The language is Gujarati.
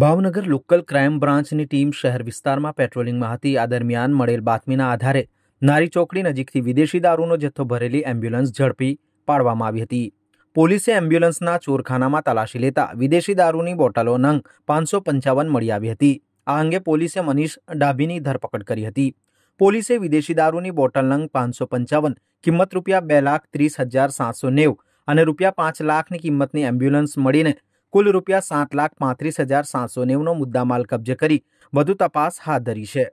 ભાવનગર લોકલ ક્રાઇમ બ્રાન્ચની ટીમ શહેર વિસ્તારમાં પેટ્રોલિંગમાં હતી આ દરમિયાન મળેલ બાતમીના આધારે નારી ચોકડી નજીકથી વિદેશી દારૂનો જથ્થો ભરેલી એમ્બ્યુલન્સ ઝડપી પાડવામાં આવી હતી પોલીસે એમ્બ્યુલન્સના ચોરખાનામાં તલાશી લેતા વિદેશી દારૂની બોટલો નંગ પાંચસો પંચાવન મળી આવી હતી આ અંગે પોલીસે મનીષ ડાભીની ધરપકડ કરી હતી પોલીસે વિદેશી દારૂની બોટલ નંગ પાંચસો પંચાવન કિંમત રૂપિયા બે લાખ ત્રીસ હજાર સાતસો નેવ અને રૂપિયા પાંચ લાખની કિંમતની એમ્બ્યુલન્સ મળીને કુલ રૂપિયા સાત લાખ પાંત્રીસ હજાર સાતસો નેવનો મુદ્દામાલ કબજે કરી વધુ તપાસ હાથ ધરી છે